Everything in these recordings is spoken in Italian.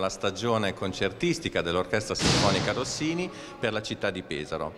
La stagione concertistica dell'Orchestra Sinfonica Rossini per la città di Pesaro.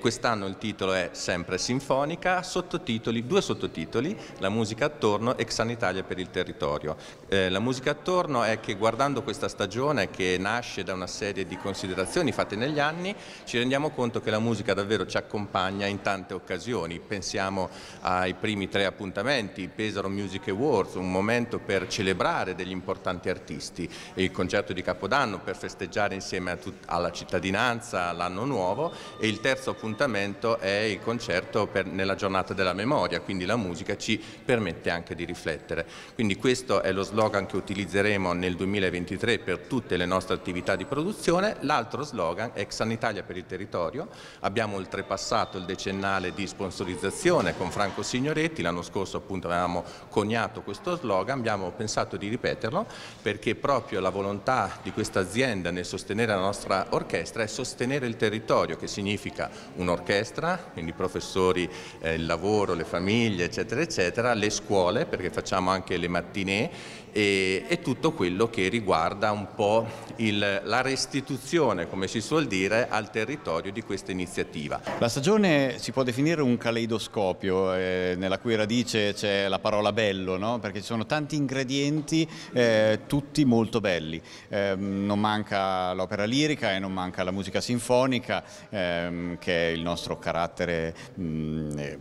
Quest'anno il titolo è sempre Sinfonica, sottotitoli, due sottotitoli, La musica attorno e Italia per il territorio. Eh, la musica attorno è che guardando questa stagione che nasce da una serie di considerazioni fatte negli anni, ci rendiamo conto che la musica davvero ci accompagna in tante occasioni. Pensiamo ai primi tre appuntamenti, Pesaro Music Awards, un momento per celebrare degli importanti artisti e il concerto di Capodanno per festeggiare insieme alla cittadinanza l'anno nuovo e il terzo appuntamento è il concerto per, nella giornata della memoria, quindi la musica ci permette anche di riflettere. Quindi questo è lo slogan che utilizzeremo nel 2023 per tutte le nostre attività di produzione. L'altro slogan è Italia per il territorio. Abbiamo oltrepassato il decennale di sponsorizzazione con Franco Signoretti, l'anno scorso appunto avevamo coniato questo slogan, abbiamo pensato di ripeterlo perché proprio la volontà di questa azienda nel sostenere la nostra orchestra è sostenere il territorio, che significa un'orchestra, quindi i professori, eh, il lavoro, le famiglie, eccetera, eccetera, le scuole, perché facciamo anche le mattinee, e, e tutto quello che riguarda un po' il, la restituzione, come si suol dire, al territorio di questa iniziativa. La stagione si può definire un caleidoscopio, eh, nella cui radice c'è la parola bello, no? perché ci sono tanti ingredienti, eh, tutti molto belli belli. Eh, non manca l'opera lirica e non manca la musica sinfonica, ehm, che è il nostro carattere mh, mm, eh,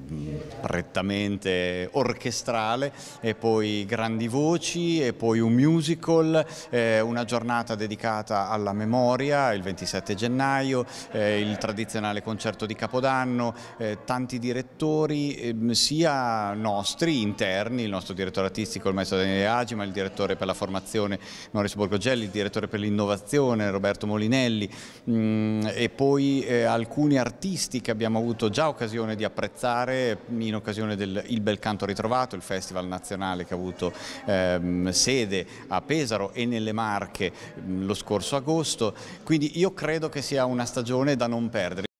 prettamente orchestrale, e poi grandi voci, e poi un musical, eh, una giornata dedicata alla memoria, il 27 gennaio, eh, il tradizionale concerto di Capodanno, eh, tanti direttori, ehm, sia nostri interni, il nostro direttore artistico, il maestro Daniele Agi, ma il direttore per la formazione Mauricio Borgo Gogelli, il direttore per l'innovazione, Roberto Molinelli mh, mm, e poi eh, alcuni artisti che abbiamo avuto già occasione di apprezzare in occasione del Il Bel Canto Ritrovato, il festival nazionale che ha avuto ehm, sede a Pesaro e nelle Marche mh, mm, lo scorso agosto, quindi io credo che sia una stagione da non perdere.